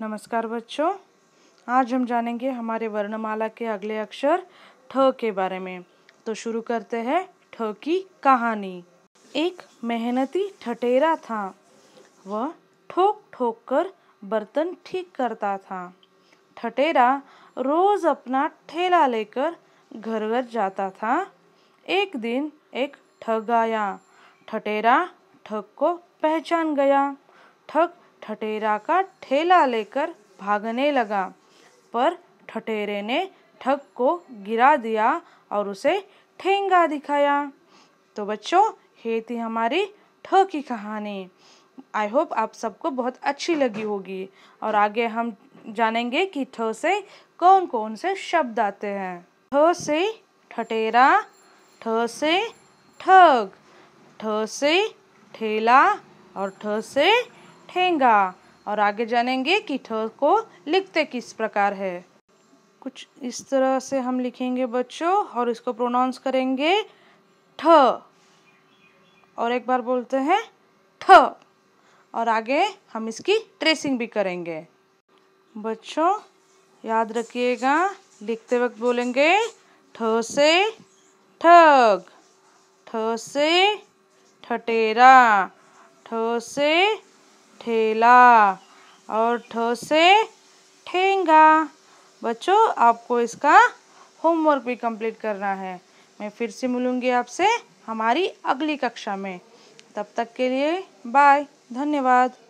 नमस्कार बच्चों आज हम जानेंगे हमारे वर्णमाला के अगले अक्षर ठ के बारे में तो शुरू करते हैं ठ की कहानी एक मेहनती ठटेरा था वह ठोक ठोक कर बर्तन ठीक करता था ठटेरा रोज अपना ठेला लेकर घर घर जाता था एक दिन एक ठग आया ठटेरा ठग को पहचान गया ठग ठठेरा का ठेला लेकर भागने लगा पर ठठेरे ने ठग को गिरा दिया और उसे ठेंगा दिखाया तो बच्चों ये थी हमारी ठ की कहानी आई होप आप सबको बहुत अच्छी लगी होगी और आगे हम जानेंगे कि ठ से कौन कौन से शब्द आते हैं ठ से ठटेरा ठ से ठग ठ से ठेला और ठ से रहेगा और आगे जानेंगे कि ठ को लिखते किस प्रकार है कुछ इस तरह से हम लिखेंगे बच्चों और इसको प्रोनाउंस करेंगे ठ और एक बार बोलते हैं ठ और आगे हम इसकी ट्रेसिंग भी करेंगे बच्चों याद रखिएगा लिखते वक्त बोलेंगे ठ से ठग ठ से ठटेरा ठ से ठेला और ठो से ठेंगा बच्चों आपको इसका होमवर्क भी कंप्लीट करना है मैं फिर से मिलूँगी आपसे हमारी अगली कक्षा में तब तक के लिए बाय धन्यवाद